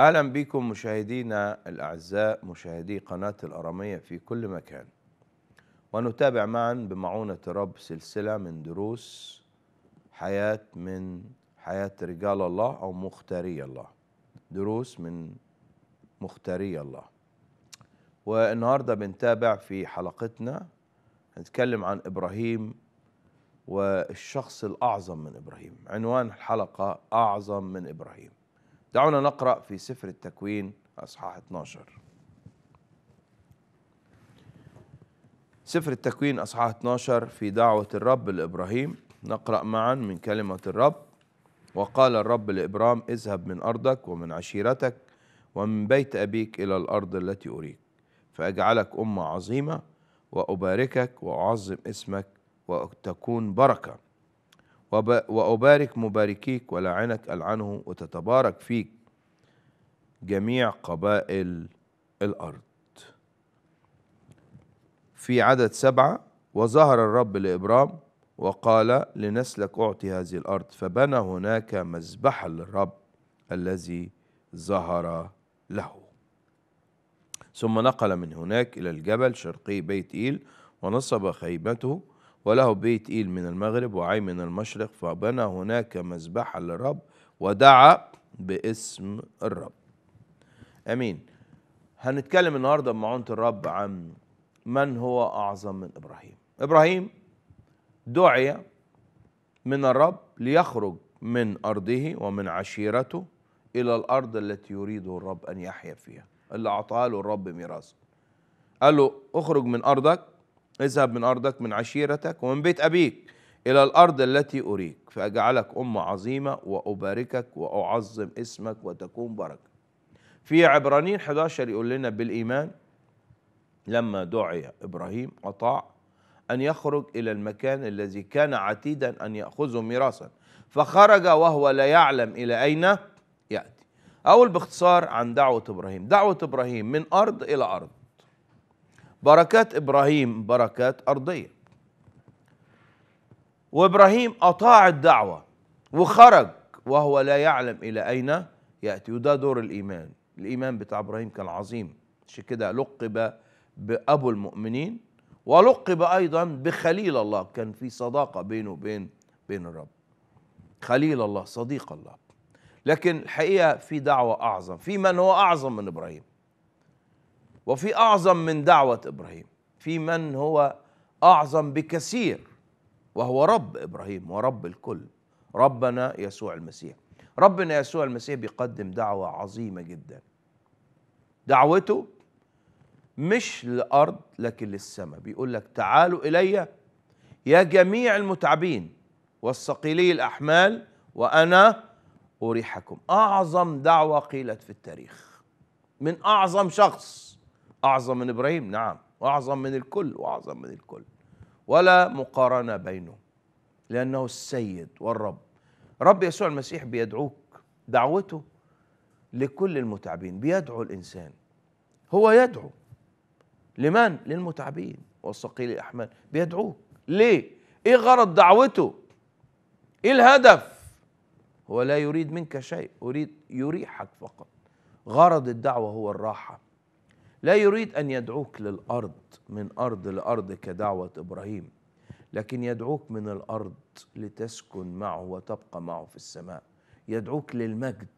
اهلا بكم مشاهدينا الاعزاء مشاهدي قناه الاراميه في كل مكان ونتابع معا بمعونه الرب سلسله من دروس حياه من حياه رجال الله او مختاري الله دروس من مختاري الله والنهارده بنتابع في حلقتنا هنتكلم عن ابراهيم والشخص الاعظم من ابراهيم عنوان الحلقه اعظم من ابراهيم دعونا نقرأ في سفر التكوين أصحاح 12 سفر التكوين أصحاح 12 في دعوة الرب لإبراهيم نقرأ معا من كلمة الرب وقال الرب لإبرام اذهب من أرضك ومن عشيرتك ومن بيت أبيك إلى الأرض التي أريك فأجعلك أمة عظيمة وأباركك وأعظم اسمك وتكون بركة وأبارك مباركيك ولعنك ألعنه وتتبارك فيك جميع قبائل الأرض في عدد سبعة وظهر الرب لإبرام وقال لنسلك أعطي هذه الأرض فبنى هناك مذبحا للرب الذي ظهر له ثم نقل من هناك إلى الجبل شرقي بيت إيل ونصب خيمته وله بيت إيل من المغرب وعي من المشرق فبنى هناك مذبحا للرب ودعا باسم الرب أمين هنتكلم النهاردة بمعونة الرب عن من هو أعظم من إبراهيم إبراهيم دعي من الرب ليخرج من أرضه ومن عشيرته إلى الأرض التي يريده الرب أن يحيا فيها اللي أعطاها له الرب ميراثه قال له اخرج من أرضك اذهب من أرضك من عشيرتك ومن بيت أبيك إلى الأرض التي أريك فأجعلك أمة عظيمة وأباركك وأعظم اسمك وتكون بركة في عبرانيين 11 يقول لنا بالإيمان لما دعي إبراهيم أطاع أن يخرج إلى المكان الذي كان عتيدا أن يأخذه ميراثا فخرج وهو لا يعلم إلى أين يأتي أول باختصار عن دعوة إبراهيم دعوة إبراهيم من أرض إلى أرض بركات ابراهيم بركات ارضيه وابراهيم اطاع الدعوه وخرج وهو لا يعلم الى اين ياتي وده دور الايمان الايمان بتاع ابراهيم كان عظيم عشان كده لقب بابو المؤمنين ولقب ايضا بخليل الله كان في صداقه بينه وبين بين الرب خليل الله صديق الله لكن الحقيقه في دعوه اعظم في من هو اعظم من ابراهيم وفي اعظم من دعوه ابراهيم في من هو اعظم بكثير وهو رب ابراهيم ورب الكل ربنا يسوع المسيح ربنا يسوع المسيح بيقدم دعوه عظيمه جدا دعوته مش للارض لكن للسماء بيقول لك تعالوا الي يا جميع المتعبين والثقيلي الاحمال وانا اريحكم اعظم دعوه قيلت في التاريخ من اعظم شخص أعظم من إبراهيم نعم وأعظم من الكل وأعظم من الكل ولا مقارنة بينه لأنه السيد والرب رب يسوع المسيح بيدعوك دعوته لكل المتعبين بيدعو الإنسان هو يدعو لمن؟ للمتعبين والثقيل الأحمال بيدعوك ليه؟ إيه غرض دعوته؟ إيه الهدف؟ هو لا يريد منك شيء يريد يريحك فقط غرض الدعوة هو الراحة لا يريد ان يدعوك للارض من ارض لارض كدعوه ابراهيم لكن يدعوك من الارض لتسكن معه وتبقى معه في السماء يدعوك للمجد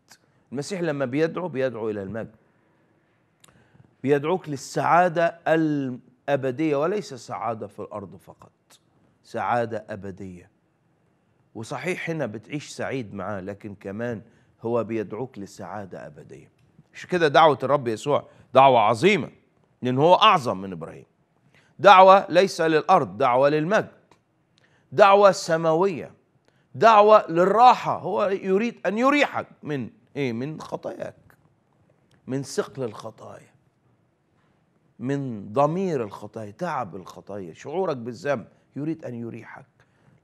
المسيح لما بيدعو بيدعو الى المجد بيدعوك للسعاده الابديه وليس سعاده في الارض فقط سعاده ابديه وصحيح هنا بتعيش سعيد معاه لكن كمان هو بيدعوك لسعاده ابديه مش كده دعوة الرب يسوع دعوة عظيمة لأن هو أعظم من إبراهيم دعوة ليس للأرض دعوة للمجد دعوة سماوية دعوة للراحة هو يريد أن يريحك من إيه من خطاياك من ثقل الخطايا من ضمير الخطايا تعب الخطايا شعورك بالذنب يريد أن يريحك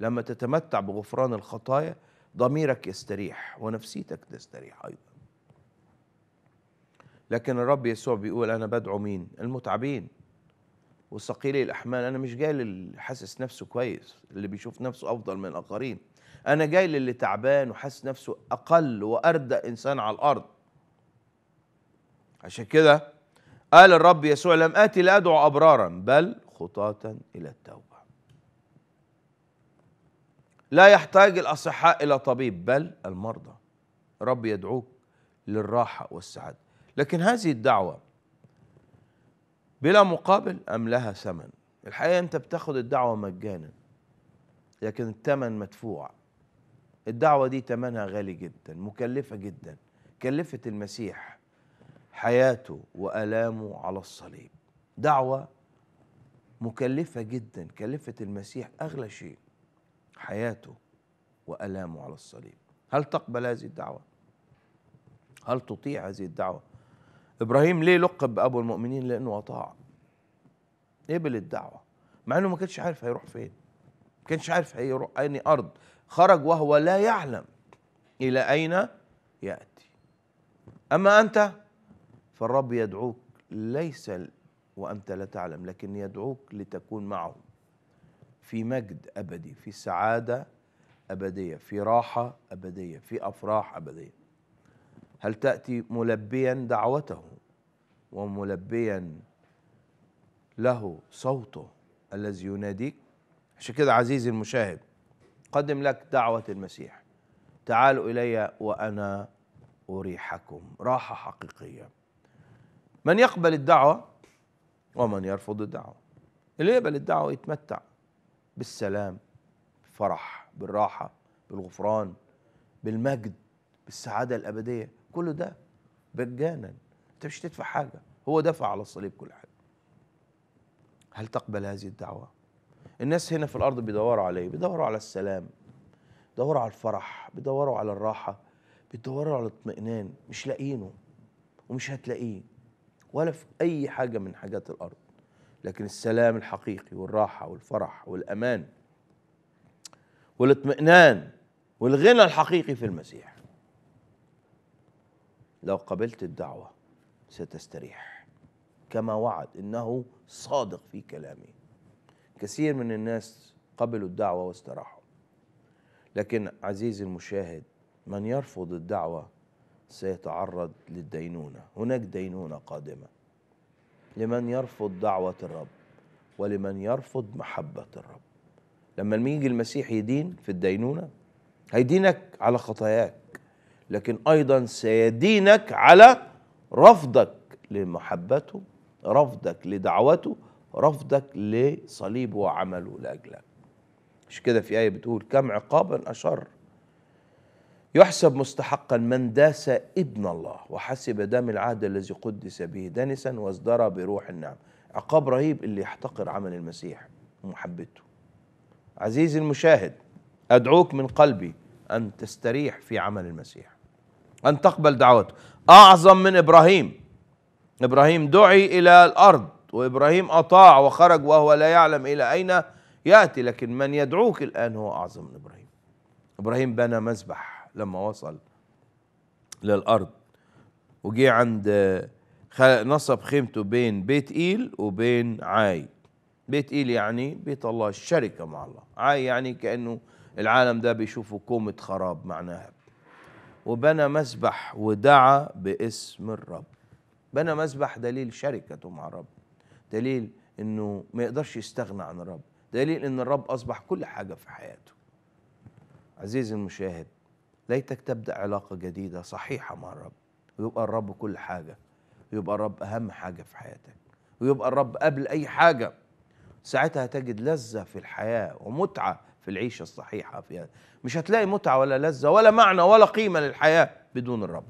لما تتمتع بغفران الخطايا ضميرك يستريح ونفسيتك تستريح أيضا لكن الرب يسوع بيقول انا بدعو مين المتعبين وثقيلي الاحمال انا مش جاي للي حاسس نفسه كويس اللي بيشوف نفسه افضل من الاخرين انا جاي للي تعبان وحاسس نفسه اقل واردأ انسان على الارض عشان كده قال الرب يسوع لم اتي لادعو ابرارا بل خطاة الى التوبه لا يحتاج الاصحاء الى طبيب بل المرضى الرب يدعوك للراحه والسعاده لكن هذه الدعوه بلا مقابل ام لها ثمن الحقيقه انت بتاخد الدعوه مجانا لكن الثمن مدفوع الدعوه دي ثمنها غالي جدا مكلفه جدا كلفت المسيح حياته والامه على الصليب دعوه مكلفه جدا كلفت المسيح اغلى شيء حياته والامه على الصليب هل تقبل هذه الدعوه هل تطيع هذه الدعوه ابراهيم ليه لقب ابو المؤمنين لانه اطاع قبل إيه الدعوه مع انه ما كانش عارف هيروح فين ما كانش عارف هيروح اي ارض خرج وهو لا يعلم الى اين ياتي اما انت فالرب يدعوك ليس وانت لا تعلم لكن يدعوك لتكون معه في مجد ابدي في سعاده ابديه في راحه ابديه في افراح ابديه هل تأتي ملبيا دعوته وملبيا له صوته الذي يناديك عشان كده عزيزي المشاهد قدم لك دعوة المسيح تعالوا إلي وأنا أريحكم راحة حقيقية من يقبل الدعوة ومن يرفض الدعوة اللي يقبل الدعوة يتمتع بالسلام بالفرح بالراحة بالغفران بالمجد بالسعادة الأبدية كل ده مجانا انت مش تدفع حاجه هو دفع على الصليب كل حاجه هل تقبل هذه الدعوه الناس هنا في الارض بيدوروا عليه ايه بيدوروا على السلام بيدوروا على الفرح بيدوروا على الراحه بيدوروا على الاطمئنان مش لاقينه ومش هتلاقيه ولا في اي حاجه من حاجات الارض لكن السلام الحقيقي والراحه والفرح والامان والاطمئنان والغنى الحقيقي في المسيح لو قبلت الدعوة ستستريح كما وعد إنه صادق في كلامه كثير من الناس قبلوا الدعوة واستراحوا لكن عزيزي المشاهد من يرفض الدعوة سيتعرض للدينونة هناك دينونة قادمة لمن يرفض دعوة الرب ولمن يرفض محبة الرب لما يجي المسيح يدين في الدينونة هيدينك على خطاياك لكن ايضا سيدينك على رفضك لمحبته رفضك لدعوته رفضك لصليبه وعمله لاجلك مش كده في ايه بتقول كم عقابا اشر يحسب مستحقا من داس ابن الله وحسب دم العهد الذي قدس به دنسا وازدرى بروح النعم عقاب رهيب اللي يحتقر عمل المسيح ومحبته عزيزي المشاهد ادعوك من قلبي ان تستريح في عمل المسيح أن تقبل دعوته أعظم من إبراهيم إبراهيم دعي إلى الأرض وإبراهيم أطاع وخرج وهو لا يعلم إلى أين يأتي لكن من يدعوك الآن هو أعظم من إبراهيم إبراهيم بنى مذبح لما وصل للأرض وجي عند نصب خيمته بين بيت إيل وبين عاي بيت إيل يعني بيت الله الشركة مع الله عاي يعني كأنه العالم ده بيشوفه كومة خراب معناها وبنى مسبح ودعا باسم الرب بنى مسبح دليل شركته مع الرب دليل انه ما يقدرش يستغنى عن الرب دليل ان الرب اصبح كل حاجه في حياته عزيزي المشاهد ليتك تبدا علاقه جديده صحيحه مع الرب ويبقى الرب كل حاجه ويبقى الرب اهم حاجه في حياتك ويبقى الرب قبل اي حاجه ساعتها تجد لذه في الحياه ومتعه في العيشه الصحيحه فيها مش هتلاقي متعه ولا لذه ولا معنى ولا قيمه للحياه بدون الرب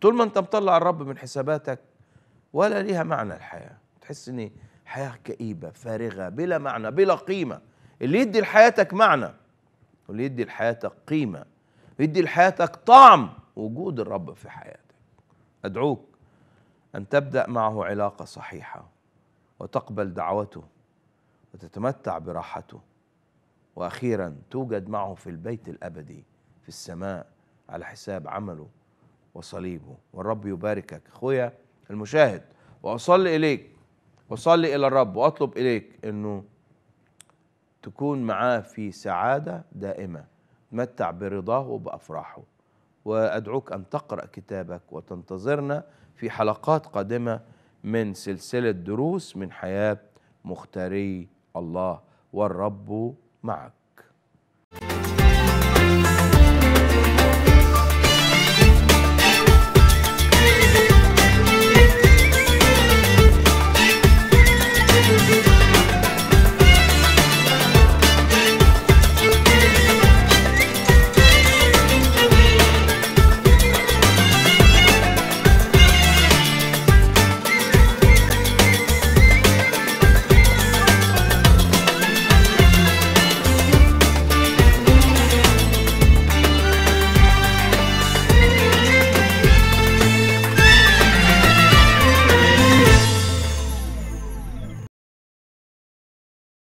طول ما انت مطلع الرب من حساباتك ولا ليها معنى الحياه تحس ان حياه كئيبه فارغه بلا معنى بلا قيمه اللي يدي لحياتك معنى واللي يدي لحياتك قيمه يدي لحياتك طعم وجود الرب في حياتك ادعوك ان تبدا معه علاقه صحيحه وتقبل دعوته وتتمتع براحته واخيرا توجد معه في البيت الابدي في السماء على حساب عمله وصليبه والرب يباركك اخويا المشاهد واصلي اليك واصلي الى الرب واطلب اليك انه تكون معاه في سعاده دائمه تمتع برضاه وبافراحه وادعوك ان تقرا كتابك وتنتظرنا في حلقات قادمه من سلسله دروس من حياه مختاري الله والرب معك